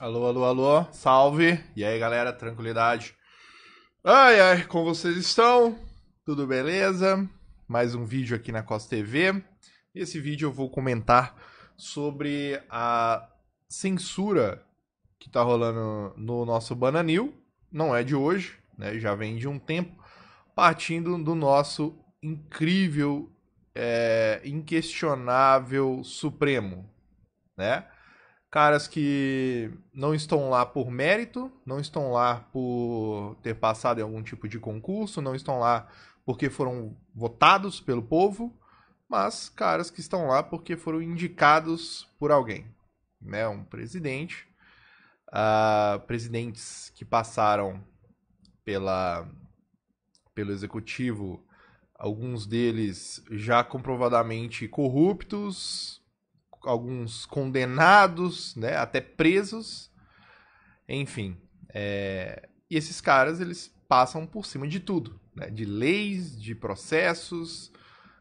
Alô, alô, alô, salve! E aí galera, tranquilidade? Ai, ai, como vocês estão? Tudo beleza? Mais um vídeo aqui na Costa TV. Esse vídeo eu vou comentar sobre a censura que tá rolando no nosso Bananil. Não é de hoje, né? Já vem de um tempo, partindo do nosso incrível, é, inquestionável Supremo, né? caras que não estão lá por mérito, não estão lá por ter passado em algum tipo de concurso, não estão lá porque foram votados pelo povo, mas caras que estão lá porque foram indicados por alguém, né? Um presidente, uh, presidentes que passaram pela pelo executivo, alguns deles já comprovadamente corruptos, alguns condenados, né, até presos, enfim. É... E esses caras eles passam por cima de tudo, né, de leis, de processos,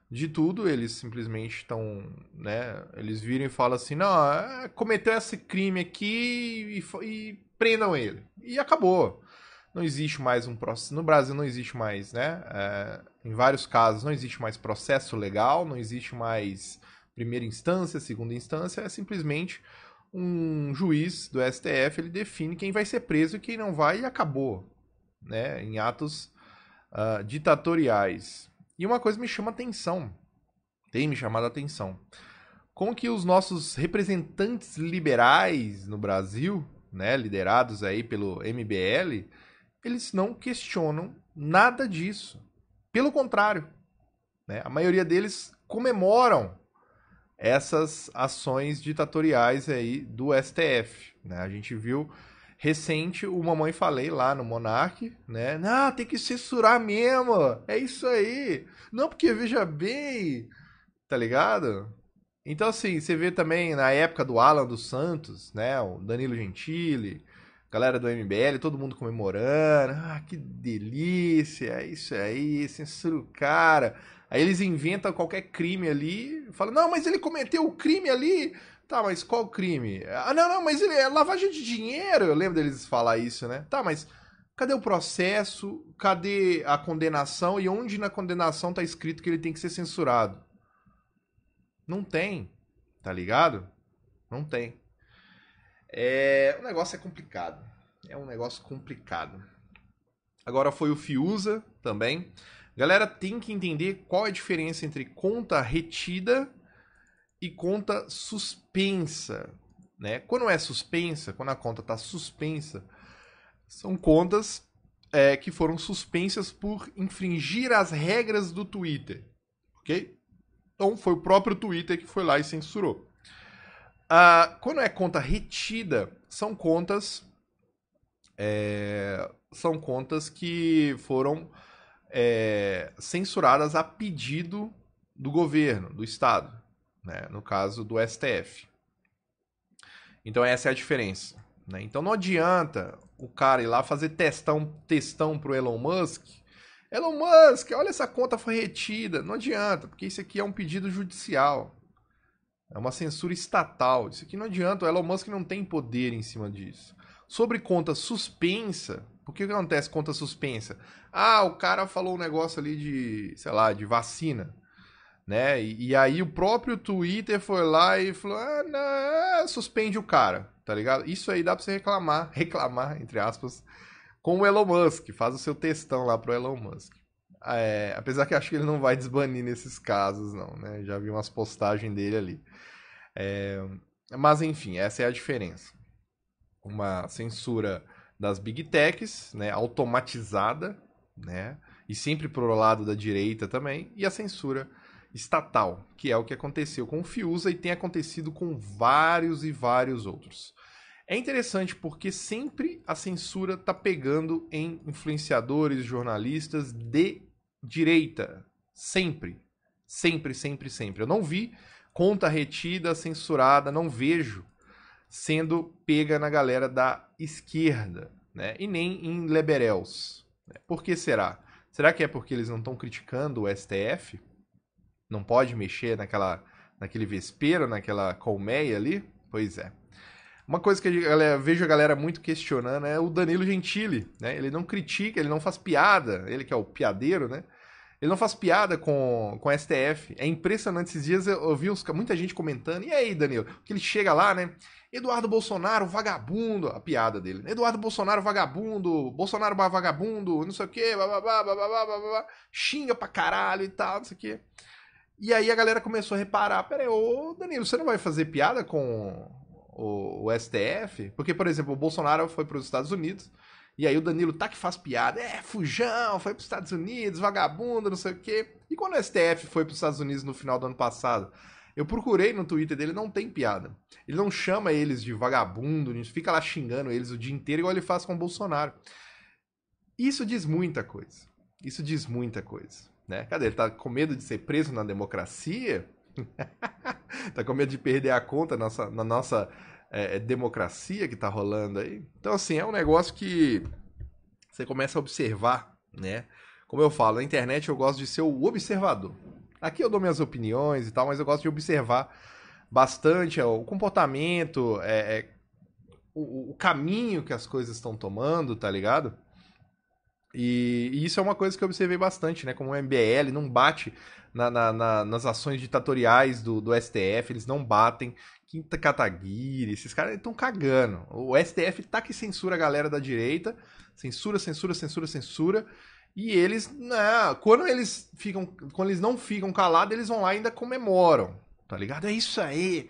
de tudo. Eles simplesmente estão, né, eles viram e falam assim, não, é, cometeu esse crime aqui e, e prendam ele. E acabou. Não existe mais um processo. No Brasil não existe mais, né? É... em vários casos não existe mais processo legal, não existe mais primeira instância, segunda instância, é simplesmente um juiz do STF, ele define quem vai ser preso e quem não vai e acabou, né, em atos uh, ditatoriais. E uma coisa me chama atenção, tem me chamado a atenção, como que os nossos representantes liberais no Brasil, né, liderados aí pelo MBL, eles não questionam nada disso. Pelo contrário, né, a maioria deles comemoram essas ações ditatoriais aí do STF. Né? A gente viu recente o Mamãe Falei lá no Monark, né? Não, tem que censurar mesmo, é isso aí. Não, porque veja bem, tá ligado? Então, assim, você vê também na época do Alan dos Santos, né? O Danilo Gentili, galera do MBL, todo mundo comemorando. Ah, que delícia, é isso aí, censura o cara. Aí eles inventam qualquer crime ali, falam, não, mas ele cometeu o crime ali. Tá, mas qual crime? Ah, não, não, mas ele é lavagem de dinheiro. Eu lembro deles falar isso, né? Tá, mas cadê o processo? Cadê a condenação? E onde na condenação tá escrito que ele tem que ser censurado? Não tem, tá ligado? Não tem. É, o negócio é complicado. É um negócio complicado. Agora foi o Fiuza também. Galera, tem que entender qual é a diferença entre conta retida e conta suspensa. Né? Quando é suspensa, quando a conta está suspensa, são contas é, que foram suspensas por infringir as regras do Twitter, ok? Então foi o próprio Twitter que foi lá e censurou. Ah, quando é conta retida, são contas é, são contas que foram é, censuradas a pedido do governo, do Estado, né? no caso do STF. Então essa é a diferença. Né? Então não adianta o cara ir lá fazer testão, testão o Elon Musk. Elon Musk, olha essa conta foi retida. Não adianta, porque isso aqui é um pedido judicial. É uma censura estatal. Isso aqui não adianta. O Elon Musk não tem poder em cima disso. Sobre conta suspensa, por o que acontece conta suspensa? Ah, o cara falou um negócio ali de, sei lá, de vacina. Né? E, e aí o próprio Twitter foi lá e falou: ah, não, é, suspende o cara, tá ligado? Isso aí dá pra você reclamar, reclamar, entre aspas, com o Elon Musk. Faz o seu textão lá pro Elon Musk. É, apesar que acho que ele não vai desbanir nesses casos, não, né? Já vi umas postagens dele ali. É, mas enfim, essa é a diferença. Uma censura das big techs, né, automatizada, né, e sempre pro lado da direita também, e a censura estatal, que é o que aconteceu com o Fiuza e tem acontecido com vários e vários outros. É interessante porque sempre a censura tá pegando em influenciadores, jornalistas de direita, sempre, sempre, sempre, sempre. Eu não vi conta retida censurada, não vejo sendo pega na galera da esquerda, né? E nem em Leberels. Né? Por que será? Será que é porque eles não estão criticando o STF? Não pode mexer naquela, naquele vespeiro, naquela colmeia ali? Pois é. Uma coisa que eu vejo a galera muito questionando é o Danilo Gentili, né? Ele não critica, ele não faz piada, ele que é o piadeiro, né? Ele não faz piada com, com STF. É impressionante. Esses dias eu ouvi uns, muita gente comentando. E aí, Danilo? Porque ele chega lá, né? Eduardo Bolsonaro, vagabundo. A piada dele. Né? Eduardo Bolsonaro, vagabundo. Bolsonaro, vagabundo. Não sei o quê. Bababá, bababá, bababá, xinga pra caralho e tal, não sei o quê. E aí a galera começou a reparar. Pera aí, ô Danilo, você não vai fazer piada com o, o STF? Porque, por exemplo, o Bolsonaro foi para os Estados Unidos e aí o Danilo tá que faz piada, é, fujão, foi pros Estados Unidos, vagabundo, não sei o quê. E quando o STF foi pros Estados Unidos no final do ano passado? Eu procurei no Twitter dele, não tem piada. Ele não chama eles de vagabundo, fica lá xingando eles o dia inteiro, igual ele faz com o Bolsonaro. Isso diz muita coisa. Isso diz muita coisa. Né? Cadê? Ele tá com medo de ser preso na democracia? tá com medo de perder a conta na nossa, na nossa é, é, democracia que está rolando aí. Então, assim, é um negócio que você começa a observar, né? Como eu falo, na internet eu gosto de ser o observador. Aqui eu dou minhas opiniões e tal, mas eu gosto de observar bastante é, o comportamento, é, é, o, o, caminho que as coisas estão tomando, tá ligado? E, e, isso é uma coisa que eu observei bastante, né? Como o MBL não bate na, na, na, nas ações ditatoriais do, do STF, eles não batem. Quinta Kataguiri, esses caras estão cagando. O STF tá que censura a galera da direita. Censura, censura, censura, censura. E eles, né, quando eles ficam, quando eles não ficam calados, eles vão lá e ainda comemoram. Tá ligado? É isso aí.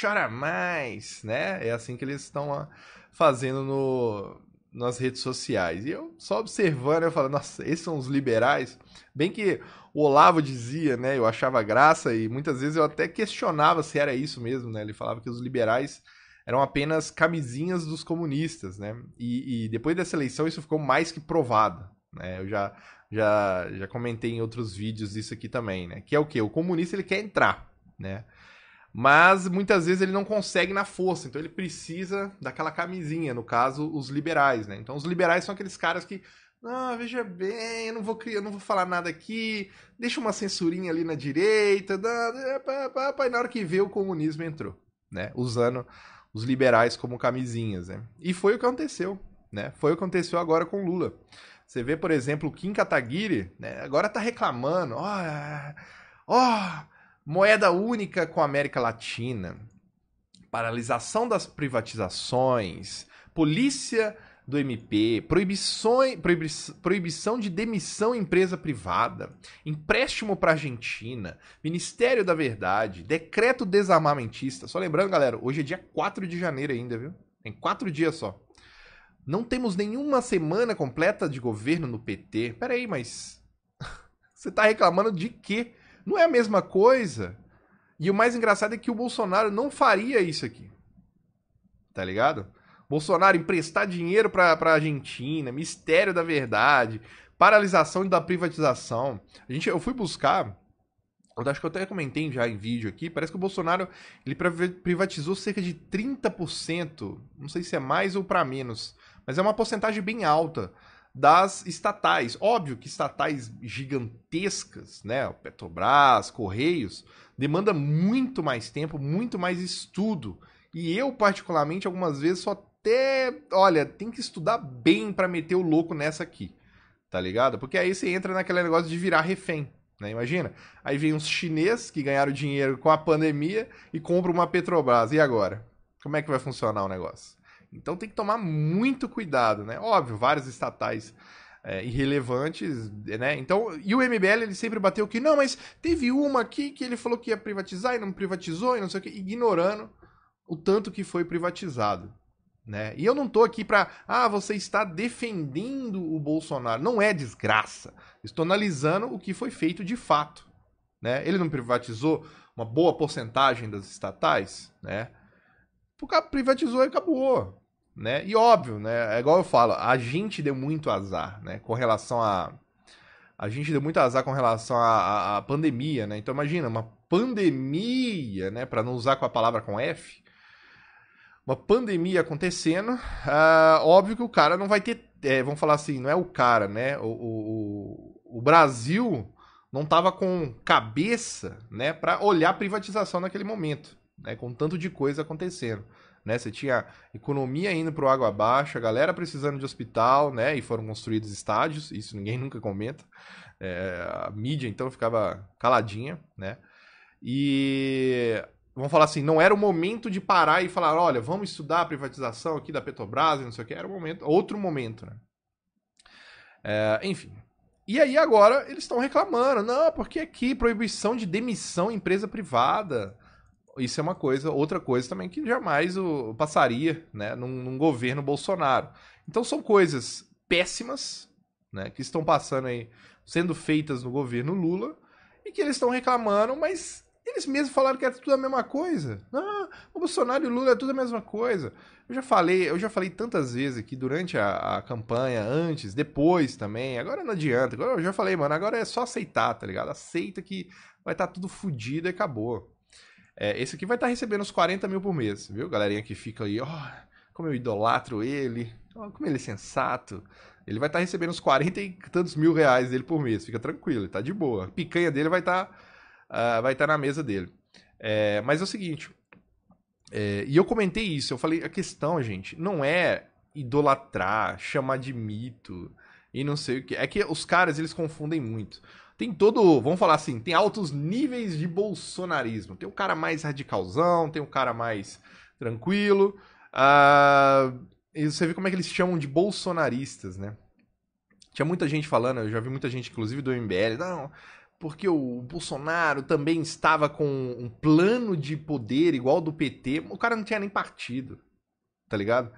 Chora mais, né? É assim que eles estão lá fazendo no nas redes sociais. E eu só observando, eu falo, nossa, esses são os liberais. Bem que o Olavo dizia, né? Eu achava graça e muitas vezes eu até questionava se era isso mesmo, né? Ele falava que os liberais eram apenas camisinhas dos comunistas, né? E, e depois dessa eleição isso ficou mais que provado, né? Eu já, já, já comentei em outros vídeos isso aqui também, né? Que é o que O comunista ele quer entrar, né? mas muitas vezes ele não consegue na força, então ele precisa daquela camisinha, no caso, os liberais, né? Então os liberais são aqueles caras que, ah, veja bem, eu não vou criar, não vou falar nada aqui, deixa uma censurinha ali na direita, e na hora que vê o comunismo entrou, né? Usando os liberais como camisinhas, né? E foi o que aconteceu, né? Foi o que aconteceu agora com Lula. Você vê, por exemplo, o Kim Kataguiri, né? Agora tá reclamando, ó, oh, ó, oh, Moeda única com a América Latina, paralisação das privatizações, polícia do MP, proibições, proibi, proibição de demissão em empresa privada, empréstimo para Argentina, Ministério da Verdade, decreto desarmamentista. Só lembrando, galera, hoje é dia 4 de janeiro ainda, viu? Tem quatro dias só. Não temos nenhuma semana completa de governo no PT. Peraí, mas. Você tá reclamando de quê? Não é a mesma coisa. E o mais engraçado é que o Bolsonaro não faria isso aqui. Tá ligado? Bolsonaro emprestar dinheiro pra, pra Argentina, mistério da verdade, paralisação da privatização. A gente, eu fui buscar. Eu acho que eu até comentei já em vídeo aqui. Parece que o Bolsonaro ele privatizou cerca de 30%. Não sei se é mais ou para menos. Mas é uma porcentagem bem alta das estatais. Óbvio que estatais gigantescas, né, Petrobras, Correios, demanda muito mais tempo, muito mais estudo. E eu particularmente algumas vezes só até, olha, tem que estudar bem para meter o louco nessa aqui. Tá ligado? Porque aí você entra naquele negócio de virar refém. Né? Imagina. Aí vem uns chineses que ganharam dinheiro com a pandemia e compram uma Petrobras. E agora? Como é que vai funcionar o negócio? Então tem que tomar muito cuidado, né? Óbvio, várias estatais é, irrelevantes, né? Então, e o MBL ele sempre bateu que não, mas teve uma aqui que ele falou que ia privatizar e não privatizou e não sei o que, ignorando o tanto que foi privatizado. Né? E eu não estou aqui para ah, você está defendendo o Bolsonaro. Não é desgraça. Estou analisando o que foi feito de fato. Né? Ele não privatizou uma boa porcentagem das estatais, né? O cara privatizou e acabou né? E óbvio, né? É igual eu falo, a gente deu muito azar, né? Com relação a. A gente deu muito azar com relação à pandemia, né? Então imagina, uma pandemia, né? Para não usar com a palavra com F, uma pandemia acontecendo, uh, óbvio que o cara não vai ter. É, vamos falar assim, não é o cara, né? O, o, o Brasil não tava com cabeça, né? Para olhar a privatização naquele momento, né? Com tanto de coisa acontecendo né? Você tinha economia indo para o água abaixo, a galera precisando de hospital, né? E foram construídos estádios, isso ninguém nunca comenta. É, a mídia então ficava caladinha, né? E vamos falar assim, não era o momento de parar e falar, olha, vamos estudar a privatização aqui da Petrobras, e não sei o que, era um momento, outro momento, né? É, enfim. E aí agora eles estão reclamando, não, porque aqui proibição de demissão em empresa privada isso é uma coisa, outra coisa também que jamais o, passaria né, num, num governo Bolsonaro. Então são coisas péssimas né, que estão passando aí, sendo feitas no governo Lula e que eles estão reclamando, mas eles mesmos falaram que é tudo a mesma coisa. Ah, o Bolsonaro e o Lula é tudo a mesma coisa. Eu já falei, eu já falei tantas vezes aqui durante a, a campanha, antes, depois também. Agora não adianta. Agora eu já falei, mano, agora é só aceitar, tá ligado? Aceita que vai estar tá tudo fodido e acabou. É, esse aqui vai estar tá recebendo uns 40 mil por mês, viu? Galerinha que fica aí, ó, oh, como eu idolatro ele, oh, como ele é sensato. Ele vai estar tá recebendo uns 40 e tantos mil reais dele por mês, fica tranquilo, tá de boa. A picanha dele vai estar tá, uh, vai tá na mesa dele. É, mas é o seguinte, é, e eu comentei isso, eu falei, a questão, gente, não é idolatrar, chamar de mito e não sei o que. É que os caras, eles confundem muito tem todo, vamos falar assim, tem altos níveis de bolsonarismo. Tem o cara mais radicalzão, tem o cara mais tranquilo. Uh, e você vê como é que eles chamam de bolsonaristas, né? Tinha muita gente falando, eu já vi muita gente, inclusive do MBL, não, porque o Bolsonaro também estava com um plano de poder igual do PT. O cara não tinha nem partido, tá ligado?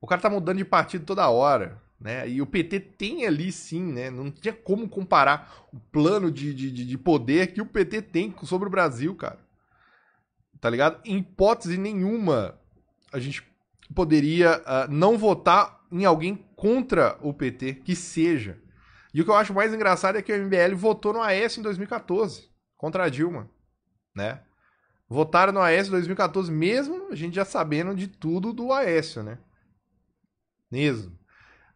O cara tá mudando de partido toda hora. Né? E o PT tem ali sim, né? não tinha como comparar o plano de, de, de poder que o PT tem sobre o Brasil, cara. Tá ligado? Em hipótese nenhuma a gente poderia uh, não votar em alguém contra o PT, que seja. E o que eu acho mais engraçado é que o MBL votou no AS em 2014, contra a Dilma, né? Votaram no AS em 2014 mesmo, a gente já sabendo de tudo do AS, né? Mesmo.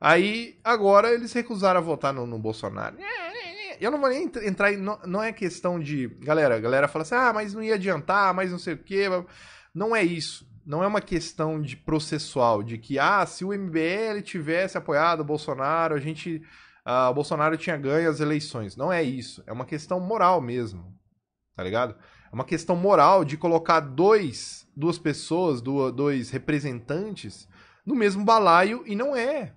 Aí, agora, eles recusaram a votar no, no Bolsonaro. É, é, é. Eu não vou nem entrar em. Não, não é questão de. Galera, a galera fala assim: ah, mas não ia adiantar, mas não sei o quê. Não é isso. Não é uma questão de processual, de que, ah, se o MBL tivesse apoiado o Bolsonaro, a gente. Ah, o Bolsonaro tinha ganho as eleições. Não é isso. É uma questão moral mesmo. Tá ligado? É uma questão moral de colocar dois, duas pessoas, dois representantes no mesmo balaio e não é.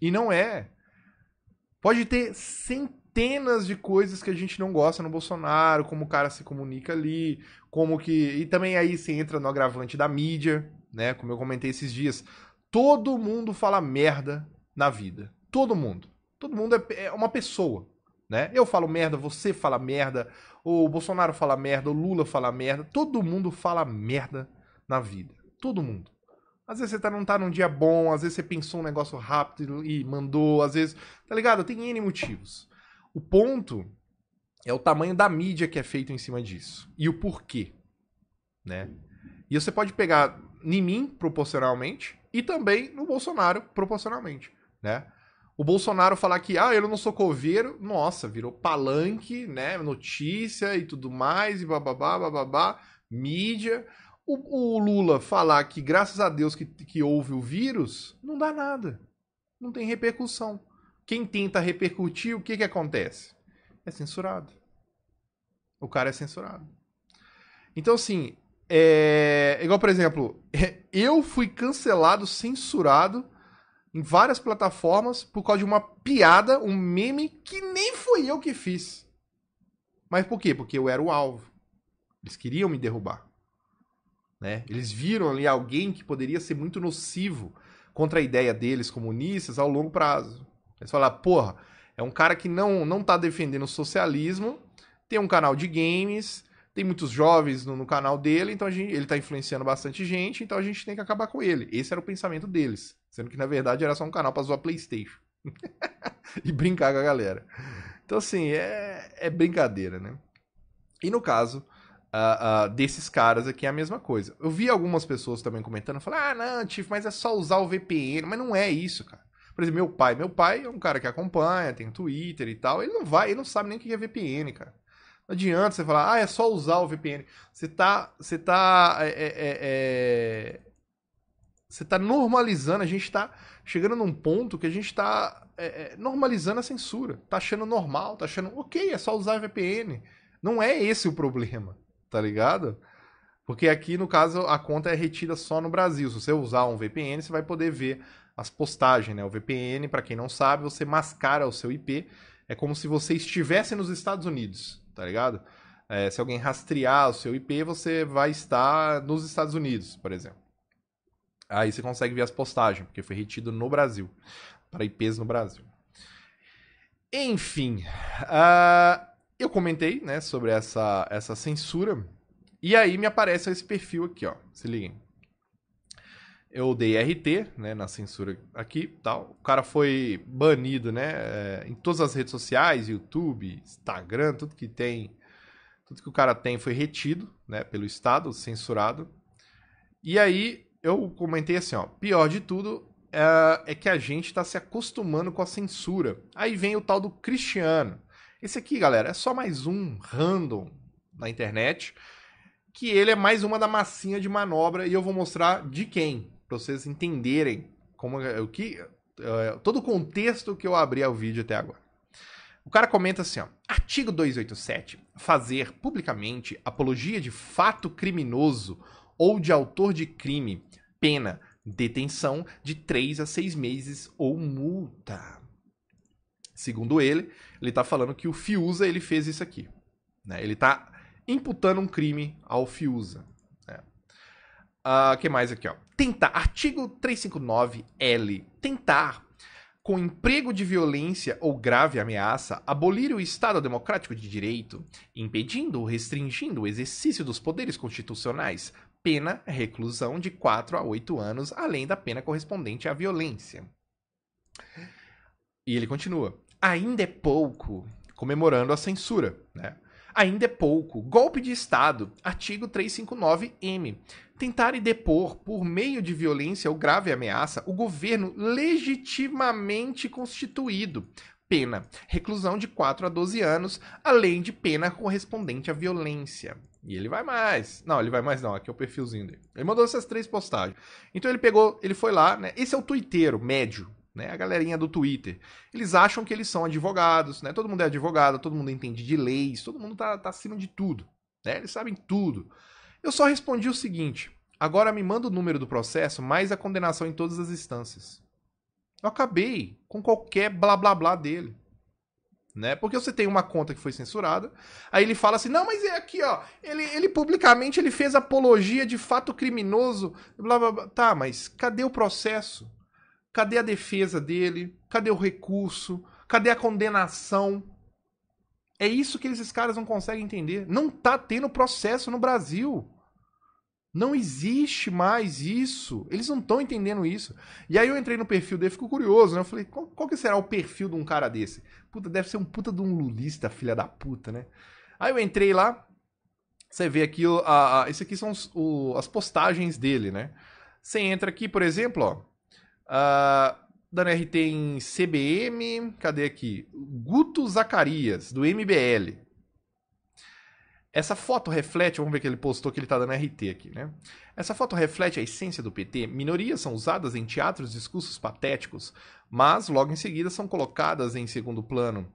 E não é. Pode ter centenas de coisas que a gente não gosta no Bolsonaro, como o cara se comunica ali, como que. E também aí você entra no agravante da mídia, né? Como eu comentei esses dias. Todo mundo fala merda na vida. Todo mundo. Todo mundo é, é uma pessoa. Né? Eu falo merda, você fala merda, o Bolsonaro fala merda, o Lula fala merda, todo mundo fala merda na vida. Todo mundo. Às vezes você tá não tá num dia bom, às vezes você pensou um negócio rápido e mandou, às vezes. Tá ligado? Tem N motivos. O ponto é o tamanho da mídia que é feito em cima disso. E o porquê. Né? E você pode pegar em mim, proporcionalmente, e também no Bolsonaro, proporcionalmente. Né? O Bolsonaro falar que, ah, eu não sou coveiro, nossa, virou palanque, né? Notícia e tudo mais, e bababá, bababá, mídia o, o, Lula falar que graças a Deus que, que houve o vírus, não dá nada. Não tem repercussão. Quem tenta repercutir, o que, que acontece? É censurado. O cara é censurado. Então, assim, é... igual, por exemplo, eu fui cancelado, censurado em várias plataformas por causa de uma piada, um meme que nem fui eu que fiz. Mas por quê? Porque eu era o alvo. Eles queriam me derrubar. Né? Eles viram ali alguém que poderia ser muito nocivo contra a ideia deles comunistas ao longo prazo. Eles falaram, porra, é um cara que não não tá defendendo o socialismo, tem um canal de games, tem muitos jovens no, no canal dele, então gente, ele tá influenciando bastante gente, então a gente tem que acabar com ele. Esse era o pensamento deles, sendo que na verdade era só um canal para zoar PlayStation e brincar com a galera. Então assim, é, é brincadeira, né? E no caso Uh, uh, desses caras aqui é a mesma coisa. Eu vi algumas pessoas também comentando, falando, ah, não, Tiff, mas é só usar o VPN. Mas não é isso, cara. Por exemplo, meu pai. Meu pai é um cara que acompanha, tem Twitter e tal. Ele não vai, ele não sabe nem o que é VPN, cara. Não adianta você falar, ah, é só usar o VPN. Você tá. Você tá. É, é, é, é... Você tá normalizando, a gente tá chegando num ponto que a gente tá é, é, normalizando a censura. Tá achando normal, tá achando, ok, é só usar VPN. Não é esse o problema tá ligado? Porque aqui, no caso, a conta é retida só no Brasil. Se você usar um VPN, você vai poder ver as postagens, né? O VPN, para quem não sabe, você mascara o seu IP. É como se você estivesse nos Estados Unidos, tá ligado? É, se alguém rastrear o seu IP, você vai estar nos Estados Unidos, por exemplo. Aí você consegue ver as postagens, porque foi retido no Brasil, para IPs no Brasil. Enfim, uh, eu comentei, né, sobre essa, essa censura. E aí me aparece esse perfil aqui, ó. Se liguem. Eu dei RT, né, na censura aqui tal. O cara foi banido, né, é, em todas as redes sociais, YouTube, Instagram, tudo que tem. Tudo que o cara tem foi retido, né, pelo Estado, censurado. E aí eu comentei assim, ó. Pior de tudo é, é que a gente está se acostumando com a censura. Aí vem o tal do Cristiano esse aqui, galera, é só mais um random na internet, que ele é mais uma da massinha de manobra e eu vou mostrar de quem, para vocês entenderem como é, o que é, todo o contexto que eu abri ao vídeo até agora. O cara comenta assim, ó, artigo 287, fazer publicamente apologia de fato criminoso ou de autor de crime, pena, detenção de 3 a 6 meses ou multa segundo ele, ele está falando que o Fiuza ele fez isso aqui. Né? Ele está imputando um crime ao Fiuza. Né? Uh, que mais aqui? Ó? Tentar. Artigo 359L. Tentar, com emprego de violência ou grave ameaça, abolir o Estado democrático de direito, impedindo ou restringindo o exercício dos poderes constitucionais. Pena reclusão de 4 a 8 anos, além da pena correspondente à violência. E ele continua ainda é pouco, comemorando a censura, né? Ainda é pouco. Golpe de Estado, artigo 359-M. Tentar e depor, por meio de violência ou grave ameaça, o governo legitimamente constituído. Pena, reclusão de 4 a 12 anos, além de pena correspondente à violência. E ele vai mais. Não, ele vai mais não, aqui é o perfilzinho dele. Ele mandou essas três postagens. Então ele pegou, ele foi lá, né? Esse é o tuiteiro médio, né? A galerinha do Twitter. Eles acham que eles são advogados, né? Todo mundo é advogado, todo mundo entende de leis, todo mundo tá, tá acima de tudo, né? Eles sabem tudo. Eu só respondi o seguinte: agora me manda o número do processo mais a condenação em todas as instâncias. Eu acabei com qualquer blá blá blá dele. Né? Porque você tem uma conta que foi censurada, aí ele fala assim: "Não, mas é aqui, ó, ele, ele publicamente ele fez apologia de fato criminoso, blá blá blá". Tá, mas cadê o processo? Cadê a defesa dele? Cadê o recurso? Cadê a condenação? É isso que esses caras não conseguem entender. Não tá tendo processo no Brasil. Não existe mais isso. Eles não estão entendendo isso. E aí eu entrei no perfil dele, fico curioso, né? Eu falei, qual, qual, que será o perfil de um cara desse? Puta, deve ser um puta de um lulista, filha da puta, né? Aí eu entrei lá, você vê aqui, ó, a, a, aqui são os, o, as postagens dele, né? Você entra aqui, por exemplo, ó. Uh, ah, dando RT em CBM, cadê aqui? Guto Zacarias, do MBL. Essa foto reflete, vamos ver que ele postou que ele tá dando RT aqui, né? Essa foto reflete a essência do PT. Minorias são usadas em teatros discursos patéticos, mas logo em seguida são colocadas em segundo plano.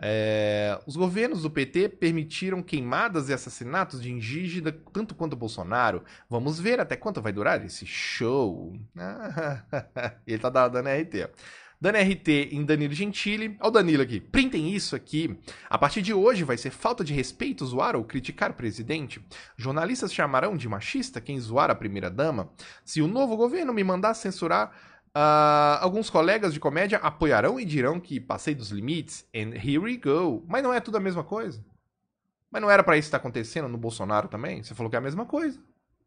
É, os governos do PT permitiram queimadas e assassinatos de indígena tanto quanto Bolsonaro. Vamos ver até quanto vai durar esse show. Ele tá dando RT. Dani RT em Danilo Gentili. Olha o Danilo aqui. Printem isso aqui. A partir de hoje vai ser falta de respeito zoar ou criticar o presidente. Jornalistas chamarão de machista quem zoar a primeira-dama. Se o novo governo me mandar censurar Uh, alguns colegas de comédia apoiarão e dirão que passei dos limites, and here we go. Mas não é tudo a mesma coisa? Mas não era para isso estar tá acontecendo no Bolsonaro também? Você falou que é a mesma coisa.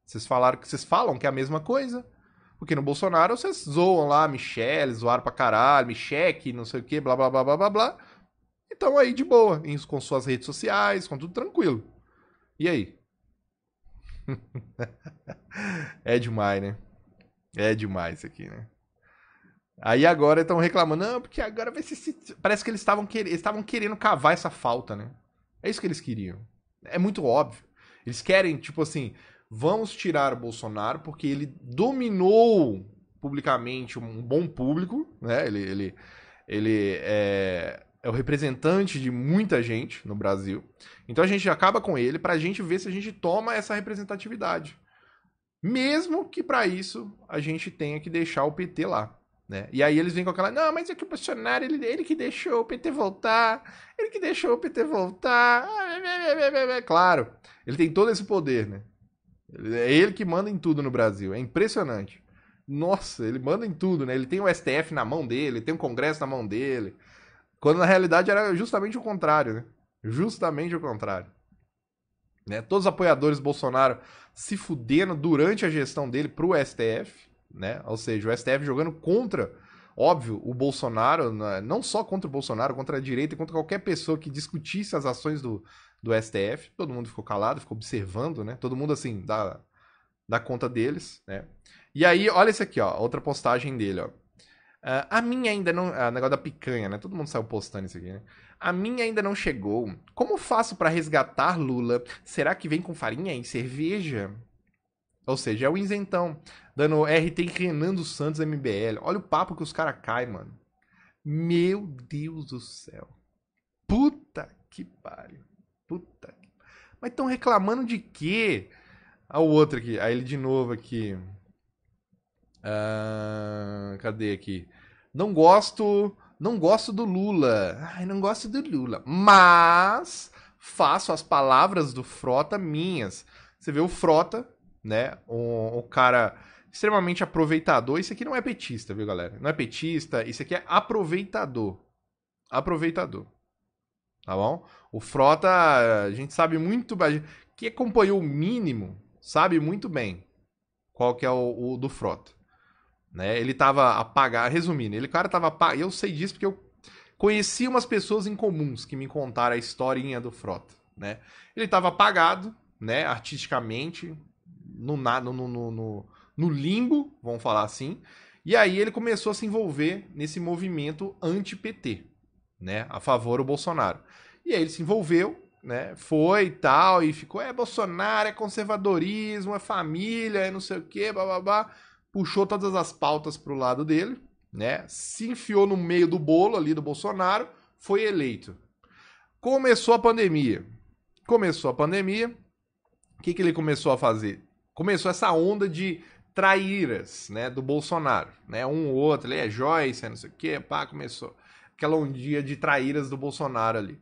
Vocês falaram que vocês falam que é a mesma coisa. Porque no Bolsonaro vocês zoam lá, Michelle, zoaram pra caralho, Micheque, não sei o que, blá blá blá blá blá blá. Então aí de boa, com suas redes sociais, com tudo tranquilo. E aí? é demais, né? É demais isso aqui, né? Aí agora estão reclamando, não, porque agora vai ser. Parece que eles estavam querendo, querendo cavar essa falta, né? É isso que eles queriam. É muito óbvio. Eles querem, tipo assim, vamos tirar o Bolsonaro porque ele dominou publicamente um bom público, né? Ele, ele, ele é, é o representante de muita gente no Brasil. Então a gente acaba com ele para a gente ver se a gente toma essa representatividade. Mesmo que para isso a gente tenha que deixar o PT lá. Né? E aí eles vêm com aquela, não, mas é que o Bolsonaro, ele, ele que deixou o PT voltar, ele que deixou o PT voltar, claro, ele tem todo esse poder, né? É ele que manda em tudo no Brasil, é impressionante. Nossa, ele manda em tudo, né? Ele tem o STF na mão dele, tem o Congresso na mão dele, quando na realidade era justamente o contrário, né? Justamente o contrário. Né? Todos os apoiadores Bolsonaro se fudendo durante a gestão dele pro STF, né? Ou seja, o STF jogando contra, óbvio, o Bolsonaro, né, não só contra o Bolsonaro, contra a direita e contra qualquer pessoa que discutisse as ações do, do STF. Todo mundo ficou calado, ficou observando, né? Todo mundo, assim, dá, dá conta deles, né? E aí, olha isso aqui, ó, outra postagem dele, ó. Uh, a minha ainda não. Uh, negócio da picanha, né? Todo mundo saiu postando isso aqui, né? A minha ainda não chegou. Como faço para resgatar Lula? Será que vem com farinha e cerveja? Ou seja, é o Inzentão Dando RT em dos Santos MBL. Olha o papo que os caras caem, mano. Meu Deus do céu. Puta que pariu. Puta que Mas estão reclamando de quê? A ah, o outro aqui. Aí ele de novo aqui. Ah, cadê aqui? Não gosto. Não gosto do Lula. Ai, não gosto do Lula. Mas faço as palavras do Frota minhas. Você vê o Frota né? Um, um cara extremamente aproveitador. Isso aqui não é petista, viu, galera? Não é petista, isso aqui é aproveitador. Aproveitador. Tá bom? O Frota, a gente sabe muito bem. Quem acompanhou o mínimo sabe muito bem qual que é o, o do Frota. Né? Ele tava apagado, resumindo, ele cara tava apagado. Eu sei disso porque eu conheci umas pessoas em comuns que me contaram a historinha do Frota, né? Ele tava apagado, né, artisticamente, no, no, no, no, no limbo, vamos falar assim. E aí ele começou a se envolver nesse movimento anti-PT, né? A favor do Bolsonaro. E aí ele se envolveu, né? Foi e tal, e ficou, é Bolsonaro, é conservadorismo, é família, é não sei o quê, bababá. Puxou todas as pautas pro lado dele, né? Se enfiou no meio do bolo ali do Bolsonaro, foi eleito. Começou a pandemia. Começou a pandemia. O que, que ele começou a fazer? começou essa onda de traíras, né, do Bolsonaro, né, um ou outro, ali é Joyce, é não sei o que, pá, começou aquela ondinha de traíras do Bolsonaro ali.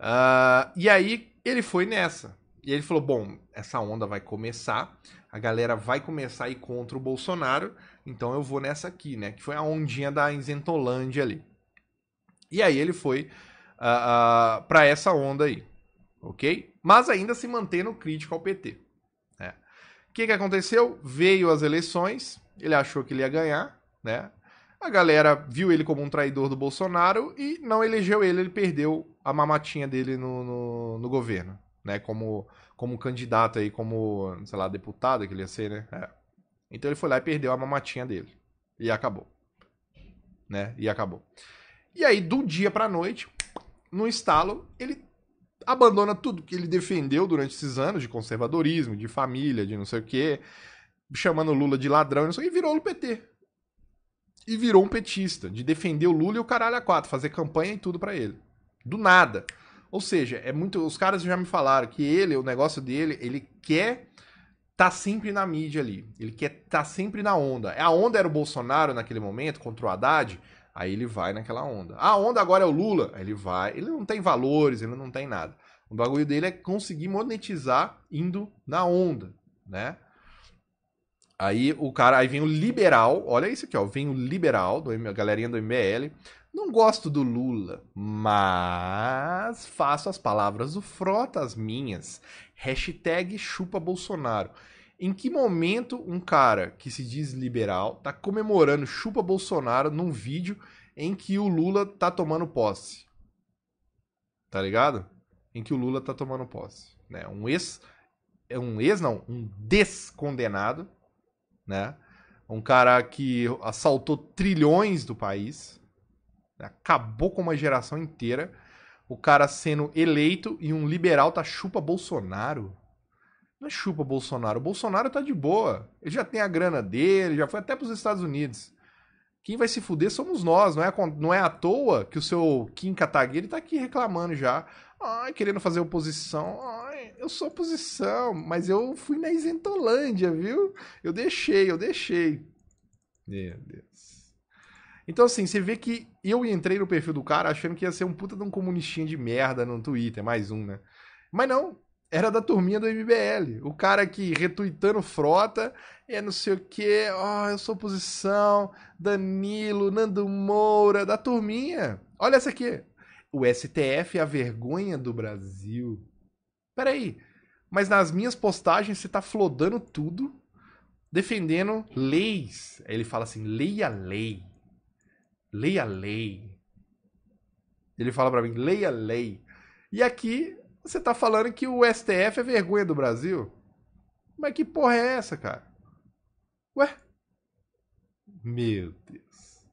Uh, e aí ele foi nessa, e ele falou, bom, essa onda vai começar, a galera vai começar a ir contra o Bolsonaro, então eu vou nessa aqui, né, que foi a ondinha da Isentolândia ali. E aí ele foi uh, ah, uh ah, para essa onda aí, ok? Mas ainda se mantendo crítico ao PT. O que, que aconteceu? Veio as eleições, ele achou que ele ia ganhar, né? A galera viu ele como um traidor do Bolsonaro e não elegeu ele, ele perdeu a mamatinha dele no, no, no governo, né? Como, como candidato aí, como, sei lá, deputado que ele ia ser, né? É. Então ele foi lá e perdeu a mamatinha dele. E acabou. Né? E acabou. E aí, do dia pra noite, no estalo, ele abandona tudo que ele defendeu durante esses anos de conservadorismo, de família, de não sei o quê, chamando Lula de ladrão e virou o PT. E virou um petista, de defender o Lula e o caralho a quatro, fazer campanha e tudo para ele. Do nada. Ou seja, é muito. Os caras já me falaram que ele, o negócio dele, ele quer tá sempre na mídia ali. Ele quer tá sempre na onda. A onda era o Bolsonaro naquele momento contra o Haddad Aí ele vai naquela onda. a onda agora é o Lula. ele vai. Ele não tem valores, ele não tem nada. O bagulho dele é conseguir monetizar indo na onda, né? Aí o cara, aí vem o liberal, olha isso aqui, ó, vem o liberal, do, a galerinha do MBL. Não gosto do Lula, mas faço as palavras do Frota as minhas. Hashtag chupa Bolsonaro. Em que momento um cara que se diz liberal tá comemorando chupa Bolsonaro num vídeo em que o Lula tá tomando posse? Tá ligado? Em que o Lula tá tomando posse, né? Um ex é um ex não, um descondenado, né? Um cara que assaltou trilhões do país, né? acabou com uma geração inteira. O cara sendo eleito e um liberal tá chupa Bolsonaro. Não é chupa Bolsonaro. O Bolsonaro tá de boa. Ele já tem a grana dele, já foi até para os Estados Unidos. Quem vai se fuder somos nós. Não é, não é à toa que o seu Kim Kataguiri tá aqui reclamando já. Ai, querendo fazer oposição. Ai, eu sou oposição, mas eu fui na Isentolândia, viu? Eu deixei, eu deixei. Meu Deus. Então, assim, você vê que eu entrei no perfil do cara achando que ia ser um puta de um comunistinha de merda no Twitter, mais um, né? Mas não, era da turminha do MBL. O cara que retuitando frota, é não sei o quê, ó, oh, eu sou oposição, Danilo, Nando Moura, da turminha. Olha essa aqui. O STF é a vergonha do Brasil. Peraí, mas nas minhas postagens você tá flodando tudo, defendendo leis. Aí ele fala assim: leia a lei. Leia a lei. Ele fala para mim: leia a lei. E aqui você tá falando que o STF é vergonha do Brasil? Mas que porra é essa, cara? Ué? Meu Deus.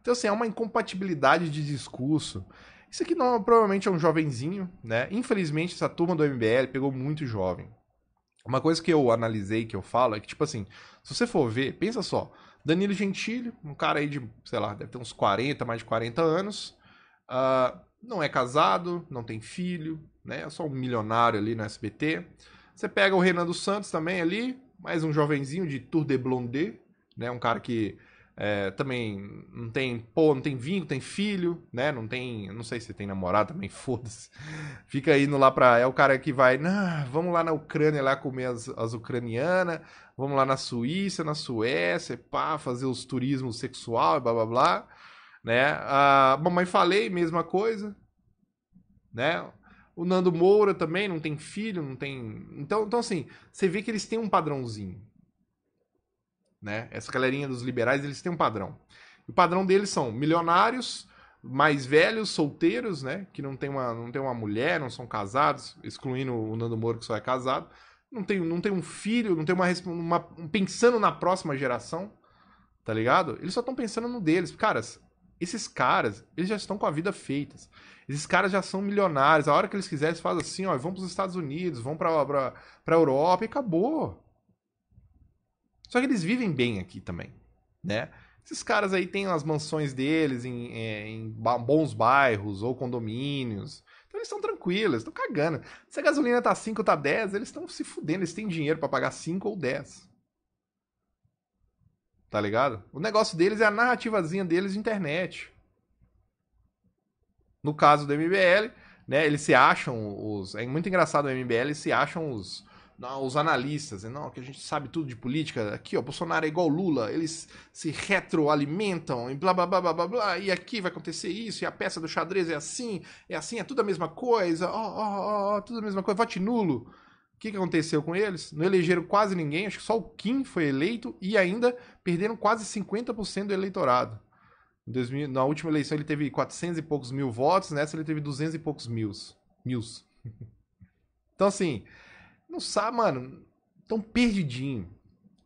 Então, assim, é uma incompatibilidade de discurso. Isso aqui não, provavelmente é um jovenzinho, né? Infelizmente, essa turma do MBL pegou muito jovem. Uma coisa que eu analisei, que eu falo, é que, tipo assim, se você for ver, pensa só. Danilo Gentili, um cara aí de, sei lá, deve ter uns 40, mais de 40 anos. Uh, não é casado, não tem filho, né? É só um milionário ali no SBT. Você pega o Renan dos Santos também ali, mais um jovenzinho de Tour de Blondet, né? Um cara que é, também não tem pô, não tem vinho, tem filho, né? Não tem, não sei se tem namorado também, foda-se. Fica indo lá pra. É o cara que vai, nah, vamos lá na Ucrânia lá comer as, as ucranianas, vamos lá na Suíça, na Suécia, pá, fazer os turismos sexual e blá blá blá, né? A mamãe falei, mesma coisa, né? O Nando Moura também não tem filho, não tem. Então, então assim, você vê que eles têm um padrãozinho. Né? Essa galerinha dos liberais, eles têm um padrão. O padrão deles são milionários, mais velhos, solteiros, né? Que não tem uma, não tem uma mulher, não são casados, excluindo o Nando Moura que só é casado. Não tem, não tem um filho, não tem uma, uma pensando na próxima geração, tá ligado? Eles só estão pensando no deles. Caras, esses caras, eles já estão com a vida feita. Esses caras já são milionários. A hora que eles quiserem, eles fazem assim, ó, vão para os Estados Unidos, vão para a Europa e acabou. Só que eles vivem bem aqui também, né? Esses caras aí têm as mansões deles em, é, em bons bairros ou condomínios. Então eles estão tranquilos, estão cagando. Se a gasolina tá 5 ou tá 10, eles estão se fudendo, eles têm dinheiro para pagar 5 ou 10. Tá ligado? O negócio deles é a narrativazinha deles de internet. No caso do MBL, né? Eles se acham os. É muito engraçado o MBL, eles se acham os. Não, os analistas, né, não, que a gente sabe tudo de política. Aqui, ó, Bolsonaro é igual Lula, eles se retroalimentam e blá blá blá blá blá blá, e aqui vai acontecer isso, e a peça do xadrez é assim, é assim, é tudo a mesma coisa, ó, ó, ó, tudo a mesma coisa, vote nulo. O que, que aconteceu com eles? Não elegeram quase ninguém, acho que só o Kim foi eleito e ainda perderam quase 50% do eleitorado. 2000, na última eleição ele teve 400 e poucos mil votos, nessa ele teve 200 e poucos mil. Mils. então, assim, não sabe, mano, tão perdidinho.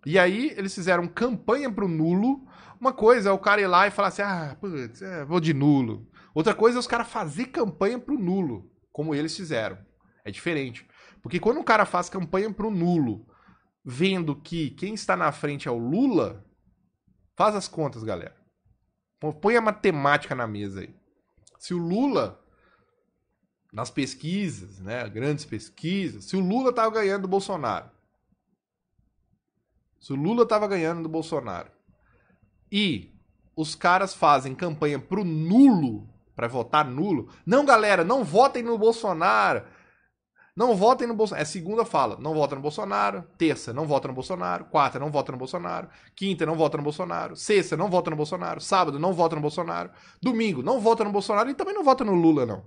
E aí eles fizeram campanha pro nulo. Uma coisa é o cara ir lá e falar assim, ah, putz, é, vou de nulo. Outra coisa é os caras fazer campanha pro nulo, como eles fizeram. É diferente. Porque quando o cara faz campanha pro nulo, vendo que quem está na frente é o Lula, faz as contas, galera. Põe a matemática na mesa aí. Se o Lula, nas pesquisas, né, grandes pesquisas, se o Lula estava ganhando do Bolsonaro, se o Lula estava ganhando do Bolsonaro, e os caras fazem campanha pro nulo, para votar nulo, não, galera, não votem no Bolsonaro, não votem no Bolsonaro. É segunda fala, não vota no Bolsonaro. Terça, não vota no Bolsonaro. Quarta, não vota no Bolsonaro. Quinta, não vota no Bolsonaro. Sexta, não vota no Bolsonaro. Sábado, não vota no Bolsonaro. Domingo, não vota no Bolsonaro e também não vota no Lula, não.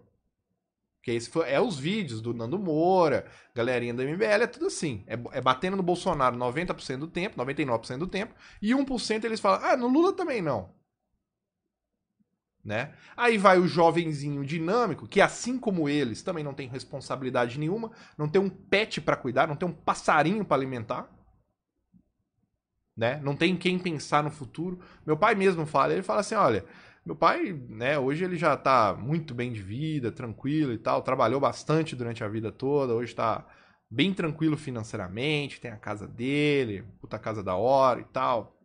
Porque esse foi, é os vídeos do Nando Moura, galerinha da MBL, é tudo assim. É, é batendo no Bolsonaro 90% do tempo, 99% do tempo, e 1% eles falam, ah, no Lula também não. Né? Aí vai o jovenzinho dinâmico, que assim como eles também não tem responsabilidade nenhuma, não tem um pet para cuidar, não tem um passarinho para alimentar, né? Não tem quem pensar no futuro. Meu pai mesmo fala, ele fala assim, olha, meu pai, né, hoje ele já tá muito bem de vida, tranquilo e tal, trabalhou bastante durante a vida toda, hoje tá bem tranquilo financeiramente, tem a casa dele, puta casa da hora e tal.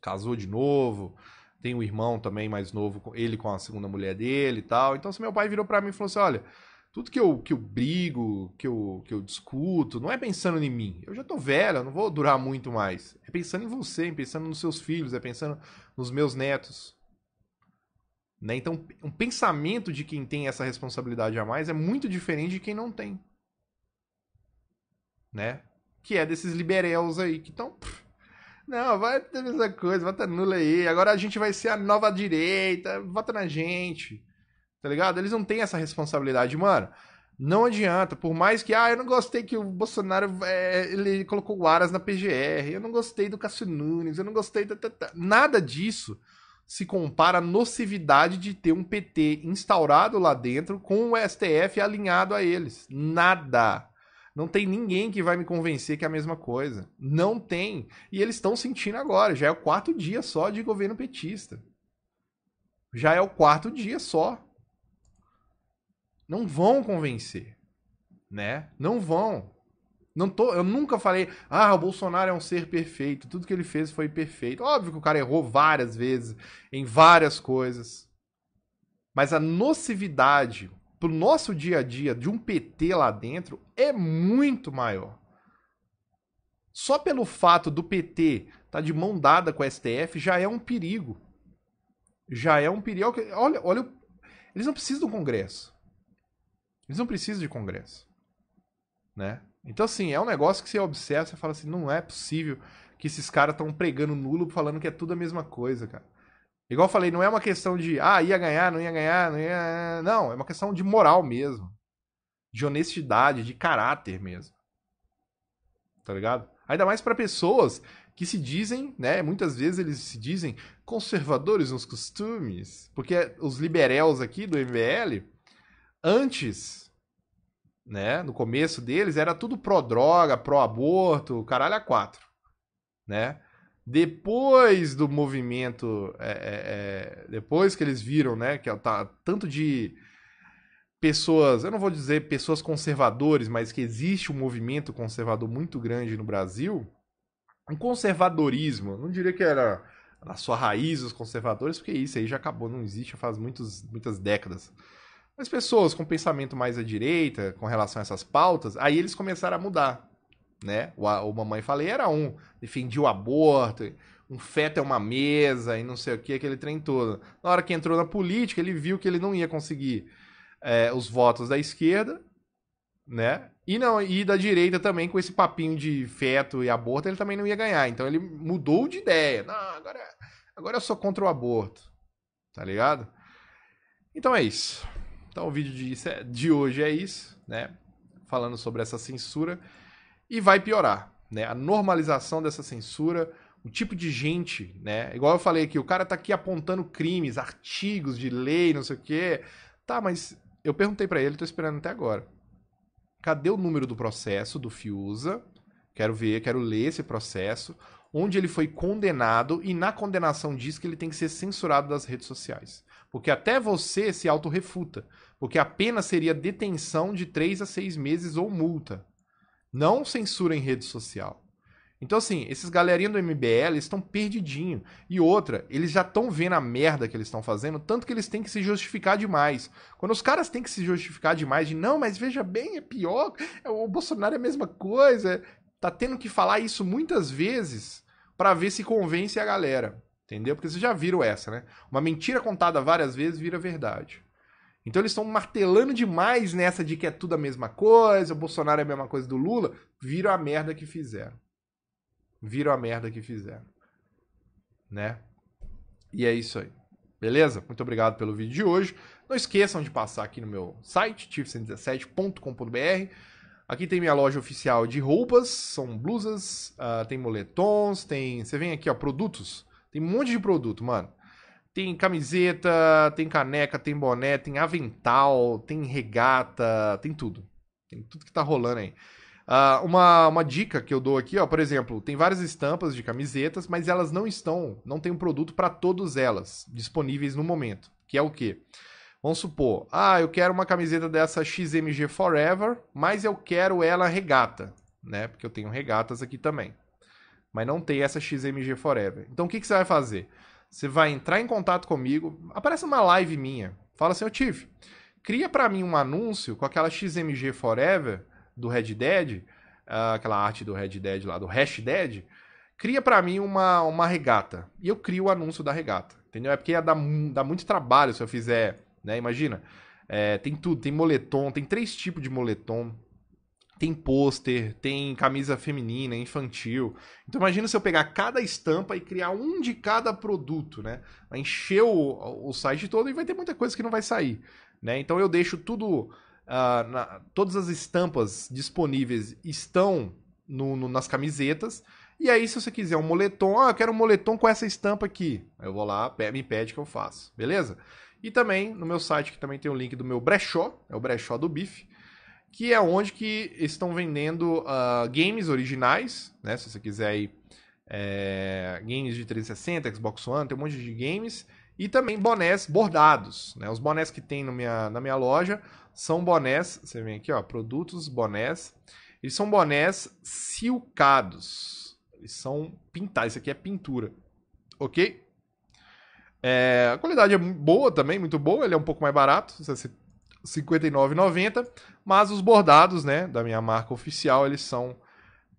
Casou de novo, tem um irmão também mais novo, ele com a segunda mulher dele e tal. Então, se assim, meu pai virou para mim e falou assim: olha, tudo que eu, que eu brigo, que eu, que eu discuto, não é pensando em mim. Eu já tô velho, eu não vou durar muito mais. É pensando em você, é pensando nos seus filhos, é pensando nos meus netos. Né? Então, um pensamento de quem tem essa responsabilidade a mais é muito diferente de quem não tem. Né? Que é desses liberéus aí que estão não, vai ter a mesma coisa, vota nula aí. Agora a gente vai ser a nova direita, vota na gente. Tá ligado? Eles não têm essa responsabilidade, mano. Não adianta, por mais que, ah, eu não gostei que o Bolsonaro é, ele colocou o Aras na PGR, eu não gostei do Cássio Nunes, eu não gostei. Da, Nada disso se compara à nocividade de ter um PT instaurado lá dentro com o STF alinhado a eles. Nada. Não tem ninguém que vai me convencer que é a mesma coisa. Não tem. E eles estão sentindo agora. Já é o quarto dia só de governo petista. Já é o quarto dia só. Não vão convencer, né? Não vão. Não tô, eu nunca falei, ah, o Bolsonaro é um ser perfeito, tudo que ele fez foi perfeito. Óbvio que o cara errou várias vezes em várias coisas. Mas a nocividade, pro nosso dia a dia de um PT lá dentro é muito maior. Só pelo fato do PT estar tá de mão dada com o STF já é um perigo. Já é um perigo. Olha, olha, eles não precisam do Congresso. Eles não precisam de Congresso. Né? Então, assim, é um negócio que você observa, você fala assim, não é possível que esses caras estão pregando nulo falando que é tudo a mesma coisa, cara. Igual eu falei, não é uma questão de, ah, ia ganhar, não ia ganhar, não ia. Não, é uma questão de moral mesmo. De honestidade, de caráter mesmo. Tá ligado? Ainda mais para pessoas que se dizem, né? Muitas vezes eles se dizem conservadores nos costumes. Porque os liberéus aqui do MBL, antes, né? No começo deles, era tudo pró-droga, pró-aborto, caralho a quatro, né? depois do movimento, é, é, é, depois que eles viram, né, que tá tanto de pessoas, eu não vou dizer pessoas conservadores, mas que existe um movimento conservador muito grande no Brasil, um conservadorismo, não diria que era na sua raiz os conservadores, porque isso aí já acabou, não existe faz muitos, muitas décadas. Mas pessoas com pensamento mais à direita, com relação a essas pautas, aí eles começaram a mudar né? O, o Mamãe Falei era um, defendia o aborto, um feto é uma mesa e não sei o que, aquele trem todo. Na hora que entrou na política, ele viu que ele não ia conseguir é, os votos da esquerda, né? E, não, e da direita também, com esse papinho de feto e aborto, ele também não ia ganhar. Então ele mudou de ideia. Não, agora, agora eu sou contra o aborto. Tá ligado? Então é isso. Então o vídeo de, de hoje é isso, né? Falando sobre essa censura e vai piorar. Né? A normalização dessa censura, o tipo de gente, né? Igual eu falei aqui, o cara tá aqui apontando crimes, artigos de lei, não sei o quê. Tá, mas eu perguntei para ele, tô esperando até agora. Cadê o número do processo do Fiuza? Quero ver, quero ler esse processo, onde ele foi condenado e na condenação diz que ele tem que ser censurado das redes sociais. Porque até você se autorrefuta, porque a pena seria detenção de 3 a 6 meses ou multa. Não censura em rede social. Então, assim, esses galerinha do MBL estão perdidinho. E outra, eles já estão vendo a merda que eles estão fazendo, tanto que eles têm que se justificar demais. Quando os caras têm que se justificar demais, de não, mas veja bem, é pior, é, o Bolsonaro é a mesma coisa. Tá tendo que falar isso muitas vezes para ver se convence a galera. Entendeu? Porque vocês já viram essa, né? Uma mentira contada várias vezes vira verdade. Então eles estão martelando demais nessa de que é tudo a mesma coisa, o Bolsonaro é a mesma coisa do Lula. Viram a merda que fizeram. Viram a merda que fizeram. Né? E é isso aí. Beleza? Muito obrigado pelo vídeo de hoje. Não esqueçam de passar aqui no meu site, tif117.com.br. Aqui tem minha loja oficial de roupas, são blusas, uh, tem moletons, tem. Você vem aqui, ó, produtos. Tem um monte de produto, mano. Tem camiseta, tem caneca, tem boné, tem avental, tem regata, tem tudo. Tem tudo que tá rolando aí. Uh, uma, uma dica que eu dou aqui, ó, por exemplo, tem várias estampas de camisetas, mas elas não estão, não tem um produto para todas elas disponíveis no momento. Que é o quê? Vamos supor, ah, eu quero uma camiseta dessa XMG Forever, mas eu quero ela regata, né? Porque eu tenho regatas aqui também. Mas não tem essa XMG Forever. Então o que, que você vai fazer? Você vai entrar em contato comigo, aparece uma live minha. Fala assim, ô Tiff, cria para mim um anúncio com aquela XMG Forever do Red Dead, ah, aquela arte do Red Dead lá, do Hash Dead, cria para mim uma, uma regata. E eu crio o anúncio da regata, entendeu? É porque ia dar, dar muito trabalho se eu fizer, né? Imagina, é, tem tudo, tem moletom, tem três tipos de moletom, tem pôster, tem camisa feminina, infantil. Então imagina se eu pegar cada estampa e criar um de cada produto, né? Vai encher o, o site todo e vai ter muita coisa que não vai sair, né? Então eu deixo tudo, uh, na, todas as estampas disponíveis estão no, no, nas camisetas. E aí se você quiser um moletom, ah, eu quero um moletom com essa estampa aqui. Eu vou lá, me pede que eu faço, beleza? E também no meu site que também tem o link do meu brechó, é o brechó do bife que é onde que estão vendendo uh, games originais, né? Se você quiser aí, é, games de 360, Xbox One, tem um monte de games. E também bonés bordados, né? Os bonés que tem minha, na minha loja são bonés, você vem aqui, ó, produtos, bonés. Eles são bonés silcados. Eles são pintados, isso aqui é pintura, ok? É, a qualidade é boa também, muito boa, ele é um pouco mais barato, se você 59,90, mas os bordados, né, da minha marca oficial, eles são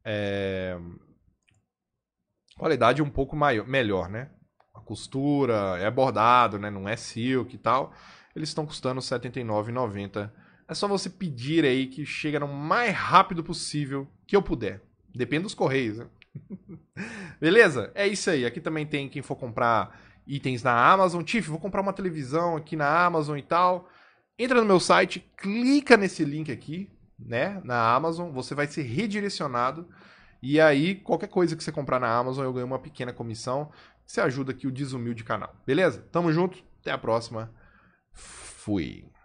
é, qualidade um pouco maior, melhor, né? A costura é bordado, né, não é silk e tal. Eles estão custando 79,90. É só você pedir aí que chega no mais rápido possível que eu puder. Depende dos correios, né? Beleza? É isso aí. Aqui também tem quem for comprar itens na Amazon. Tiff, vou comprar uma televisão aqui na Amazon e tal entra no meu site, clica nesse link aqui, né, na Amazon, você vai ser redirecionado e aí qualquer coisa que você comprar na Amazon eu ganho uma pequena comissão. Você ajuda aqui o Desumilde canal. Beleza? Tamo junto, até a próxima. Fui.